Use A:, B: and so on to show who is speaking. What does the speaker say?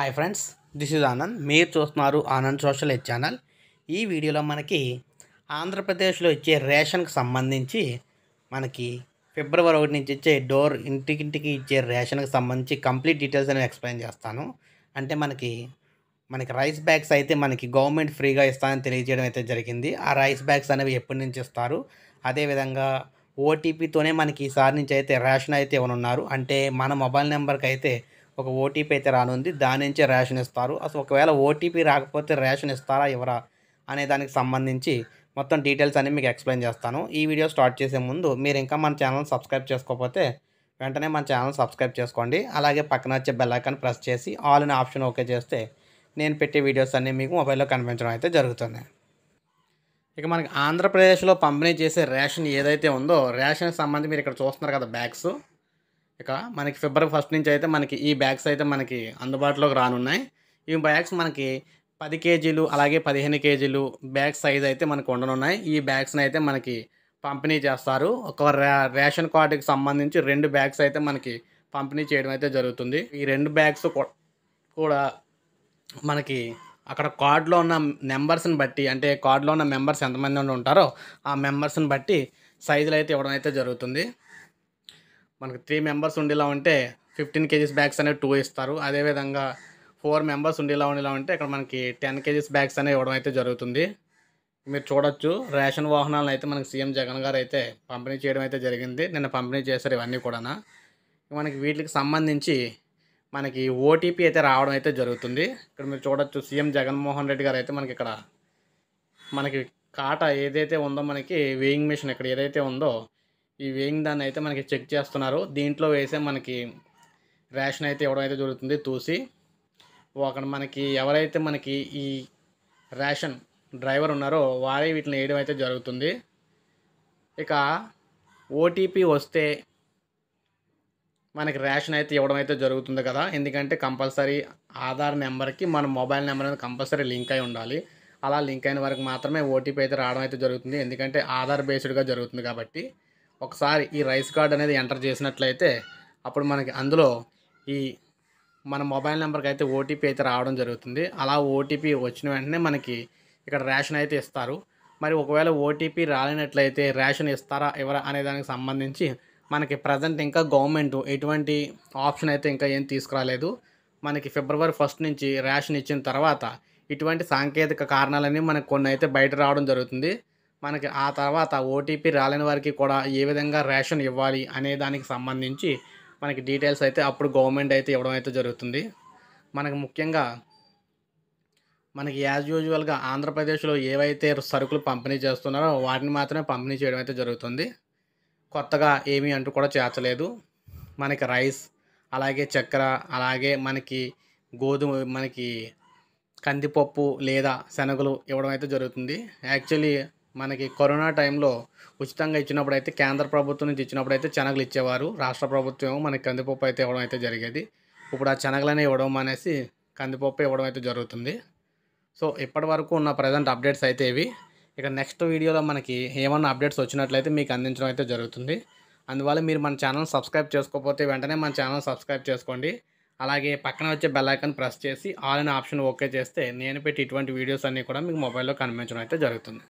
A: hi friends this is Anand మీరు చూస్తున్నారు Anand social head channel ఈ వీడియోలో మనకి ఆంధ్రప్రదేశ్లో ఇచ్చే రేషన్కి సంబంధించి మనకి ఫిబ్రవరి ఒకటి నుంచి ఇచ్చే డోర్ ఇంటికింటికి ఇచ్చే రేషన్కి సంబంధించి కంప్లీట్ డీటెయిల్స్ అనేవి ఎక్స్ప్లెయిన్ చేస్తాను అంటే మనకి మనకి రైస్ బ్యాగ్స్ అయితే మనకి గవర్నమెంట్ ఫ్రీగా ఇస్తానని తెలియజేయడం అయితే జరిగింది ఆ రైస్ బ్యాగ్స్ అనేవి ఎప్పటి నుంచి ఇస్తారు అదేవిధంగా ఓటీపీతోనే మనకి ఈసారి నుంచి అయితే రేషన్ అయితే ఇవ్వనున్నారు అంటే మన మొబైల్ నెంబర్కి అయితే ఒక ఓటీపీ అయితే రానుంది దాని నుంచే రేషన్ ఇస్తారు అసలు ఒకవేళ ఓటీపీ రాకపోతే రేషన్ ఇస్తారా ఇవ్వరా అనే దానికి సంబంధించి మొత్తం డీటెయిల్స్ అన్నీ మీకు ఎక్స్ప్లెయిన్ చేస్తాను ఈ వీడియో స్టార్ట్ చేసే ముందు మీరు ఇంకా మన ఛానల్ సబ్స్క్రైబ్ చేసుకోకపోతే వెంటనే మన ఛానల్ సబ్స్క్రైబ్ చేసుకోండి అలాగే పక్కన వచ్చే బెల్లైకాన్ ప్రెస్ చేసి ఆల్ అనే ఆప్షన్ ఓకే చేస్తే నేను పెట్టే వీడియోస్ అన్నీ మీకు మొబైల్లో కనిపించడం అయితే జరుగుతుంది ఇక మనకి ఆంధ్రప్రదేశ్లో పంపిణీ చేసే రేషన్ ఏదైతే ఉందో రేషన్కి సంబంధించి మీరు ఇక్కడ చూస్తున్నారు కదా బ్యాగ్స్ ఇక మనకి ఫిబ్రవరి ఫస్ట్ నుంచి అయితే మనకి ఈ బ్యాగ్స్ అయితే మనకి అందుబాటులోకి రానున్నాయి ఈ బ్యాగ్స్ మనకి పది కేజీలు అలాగే పదిహేను కేజీలు బ్యాగ్ సైజ్ అయితే మనకు ఉండనున్నాయి ఈ బ్యాగ్స్ని అయితే మనకి పంపిణీ చేస్తారు ఒక రేషన్ కార్డుకి సంబంధించి రెండు బ్యాగ్స్ అయితే మనకి పంపిణీ చేయడం అయితే జరుగుతుంది ఈ రెండు బ్యాగ్స్ కూడా మనకి అక్కడ కార్డులో ఉన్న నెంబర్స్ని బట్టి అంటే కార్డులో ఉన్న మెంబర్స్ ఎంతమంది ఉంటారో ఆ మెంబర్స్ని బట్టి సైజులు అయితే ఇవ్వడం అయితే జరుగుతుంది మనకు త్రీ మెంబర్స్ ఉండేలా ఉంటే ఫిఫ్టీన్ కేజీస్ బ్యాగ్స్ అనేవి టూ ఇస్తారు అదేవిధంగా ఫోర్ మెంబర్స్ ఉండేలా ఉండేలా ఉంటే ఇక్కడ మనకి టెన్ కేజీస్ బ్యాగ్స్ అనేవి ఇవ్వడం అయితే జరుగుతుంది మీరు చూడొచ్చు రేషన్ వాహనాలను అయితే మనకి సీఎం జగన్ గారు అయితే పంపిణీ చేయడం అయితే జరిగింది నిన్న పంపిణీ చేశారు ఇవన్నీ కూడా మనకి వీటికి సంబంధించి మనకి ఓటీపీ అయితే రావడం అయితే జరుగుతుంది ఇక్కడ మీరు చూడొచ్చు సీఎం జగన్మోహన్ రెడ్డి గారు అయితే మనకి ఇక్కడ మనకి కాట ఏదైతే ఉందో మనకి వేయింగ్ మిషన్ ఇక్కడ ఏదైతే ఉందో ఈ వేయింగ్ దాన్ని అయితే మనకి చెక్ చేస్తున్నారు దీంట్లో వేసే మనకి రేషన్ అయితే ఇవ్వడం అయితే జరుగుతుంది తూసి ఒక మనకి ఎవరైతే మనకి ఈ రేషన్ డ్రైవర్ ఉన్నారో వారే వీటిని వేయడం అయితే జరుగుతుంది ఇక ఓటీపీ వస్తే మనకి రేషన్ అయితే ఇవ్వడం అయితే జరుగుతుంది కదా ఎందుకంటే కంపల్సరీ ఆధార్ నెంబర్కి మన మొబైల్ నెంబర్ అనేది కంపల్సరీ లింక్ అయి ఉండాలి అలా లింక్ అయిన వరకు మాత్రమే ఓటీపీ అయితే రావడం అయితే జరుగుతుంది ఎందుకంటే ఆధార్ బేస్డ్గా జరుగుతుంది కాబట్టి ఒకసారి ఈ రైస్ కార్డ్ అనేది ఎంటర్ చేసినట్లయితే అప్పుడు మనకి అందులో ఈ మన మొబైల్ నెంబర్కి అయితే ఓటీపీ అయితే రావడం జరుగుతుంది అలా ఓటీపీ వచ్చిన వెంటనే మనకి ఇక్కడ రేషన్ అయితే ఇస్తారు మరి ఒకవేళ ఓటీపీ రాలేనట్లయితే రేషన్ ఇస్తారా ఎవరా అనే దానికి సంబంధించి మనకి ప్రజెంట్ ఇంకా గవర్నమెంట్ ఎటువంటి ఆప్షన్ అయితే ఇంకా ఏం తీసుకురాలేదు మనకి ఫిబ్రవరి ఫస్ట్ నుంచి రేషన్ ఇచ్చిన తర్వాత ఇటువంటి సాంకేతిక కారణాలన్నీ మనకు కొన్ని అయితే బయట రావడం జరుగుతుంది మనకి ఆ తర్వాత ఓటీపీ రాలేని వారికి కూడా ఏ విధంగా రేషన్ ఇవ్వాలి అనే దానికి సంబంధించి మనకి డీటెయిల్స్ అయితే అప్పుడు గవర్నమెంట్ అయితే ఇవ్వడం అయితే జరుగుతుంది మనకి ముఖ్యంగా మనకి యాజ్ యూజువల్గా ఆంధ్రప్రదేశ్లో ఏవైతే సరుకులు పంపిణీ చేస్తున్నారో వాటిని మాత్రమే పంపిణీ చేయడం అయితే జరుగుతుంది కొత్తగా ఏమీ అంటూ కూడా చేర్చలేదు మనకి రైస్ అలాగే చక్కెర అలాగే మనకి గోధుమ మనకి కందిపప్పు లేదా శనగలు ఇవ్వడం అయితే జరుగుతుంది యాక్చువల్లీ మనకి కరోనా టైంలో ఉచితంగా ఇచ్చినప్పుడు అయితే కేంద్ర ప్రభుత్వం నుంచి ఇచ్చినప్పుడు అయితే శనగలు ఇచ్చేవారు రాష్ట్ర ప్రభుత్వం ఏమో మనకి కందిపప్పు అయితే ఇవ్వడం అయితే జరిగేది ఇప్పుడు ఆ శనగలనే ఇవ్వడం అనేసి కందిపప్పు ఇవ్వడం అయితే జరుగుతుంది సో ఇప్పటి వరకు ఉన్న ప్రజెంట్ అప్డేట్స్ అయితే ఇవి ఇక నెక్స్ట్ వీడియోలో మనకి ఏమన్నా అప్డేట్స్ వచ్చినట్లయితే మీకు అందించడం అయితే జరుగుతుంది అందువల్ల మీరు మన ఛానల్ సబ్స్క్రైబ్ చేసుకోకపోతే వెంటనే మన ఛానల్ సబ్స్క్రైబ్ చేసుకోండి అలాగే పక్కన వచ్చే బెల్లైకన్ ప్రెస్ చేసి ఆల్ అనే ఆప్షన్ ఓకే చేస్తే నేను పెట్టి ఇటువంటి వీడియోస్ అన్నీ కూడా మీకు మొబైల్లో కనిపించడం అయితే జరుగుతుంది